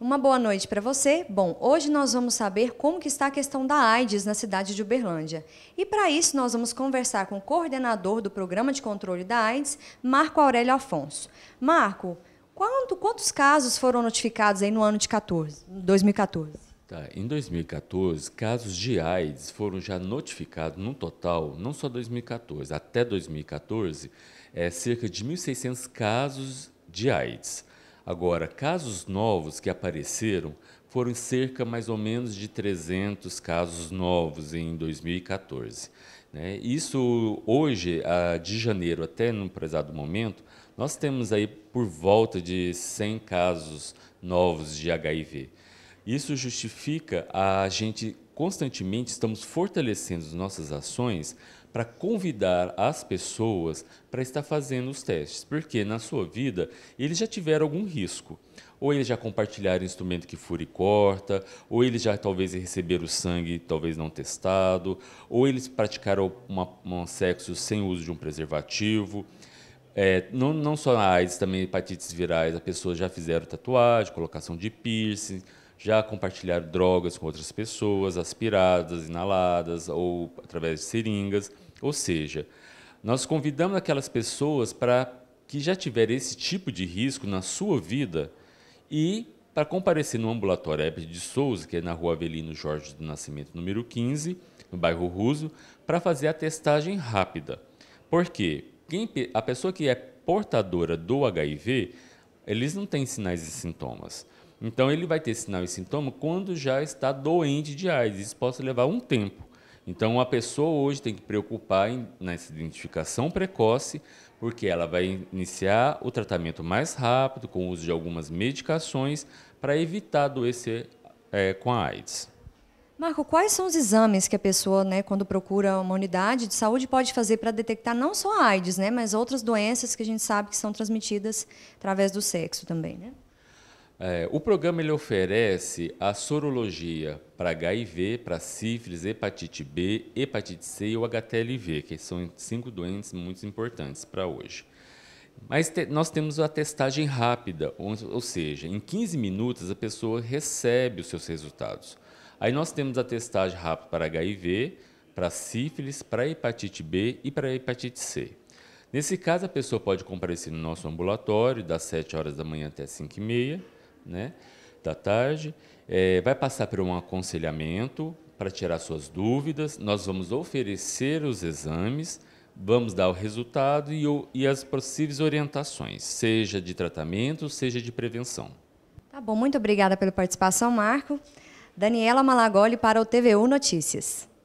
Uma boa noite para você. Bom, hoje nós vamos saber como que está a questão da AIDS na cidade de Uberlândia. E para isso nós vamos conversar com o coordenador do Programa de Controle da AIDS, Marco Aurélio Afonso. Marco, quanto, quantos casos foram notificados aí no ano de 14, 2014? Tá, em 2014, casos de AIDS foram já notificados no total, não só 2014, até 2014, é, cerca de 1.600 casos de AIDS. Agora, casos novos que apareceram foram cerca mais ou menos de 300 casos novos em 2014. Né? Isso hoje, de janeiro até no prezado momento, nós temos aí por volta de 100 casos novos de HIV. Isso justifica a gente constantemente estamos fortalecendo as nossas ações para convidar as pessoas para estar fazendo os testes, porque na sua vida eles já tiveram algum risco. Ou eles já compartilharam instrumento que fura e corta, ou eles já talvez receberam sangue, talvez não testado, ou eles praticaram uma, um sexo sem uso de um preservativo. É, não, não só a AIDS, também hepatites virais. As pessoas já fizeram tatuagem, colocação de piercing, já compartilharam drogas com outras pessoas, aspiradas, inaladas ou através de seringas. Ou seja, nós convidamos aquelas pessoas para que já tiverem esse tipo de risco na sua vida e para comparecer no ambulatório Herbert de Souza, que é na rua Avelino Jorge do Nascimento, número 15, no bairro Ruso, para fazer a testagem rápida. Por quê? quem, a pessoa que é portadora do HIV, eles não têm sinais e sintomas. Então, ele vai ter sinal e sintoma quando já está doente de AIDS. Isso pode levar um tempo. Então, a pessoa hoje tem que preocupar em, nessa identificação precoce, porque ela vai iniciar o tratamento mais rápido, com o uso de algumas medicações, para evitar adoecer é, com a AIDS. Marco, quais são os exames que a pessoa, né, quando procura uma unidade de saúde, pode fazer para detectar não só a AIDS, né, mas outras doenças que a gente sabe que são transmitidas através do sexo também, né? É, o programa ele oferece a sorologia para HIV, para sífilis, hepatite B, hepatite C e o HTLV, que são cinco doenças muito importantes para hoje. Mas te, nós temos a testagem rápida, ou, ou seja, em 15 minutos a pessoa recebe os seus resultados. Aí nós temos a testagem rápida para HIV, para sífilis, para hepatite B e para hepatite C. Nesse caso, a pessoa pode comparecer no nosso ambulatório, das 7 horas da manhã até 5 e meia né, da tarde. É, vai passar por um aconselhamento para tirar suas dúvidas. Nós vamos oferecer os exames, vamos dar o resultado e, o, e as possíveis orientações, seja de tratamento, seja de prevenção. Tá bom, muito obrigada pela participação, Marco. Daniela Malagoli para o TVU Notícias.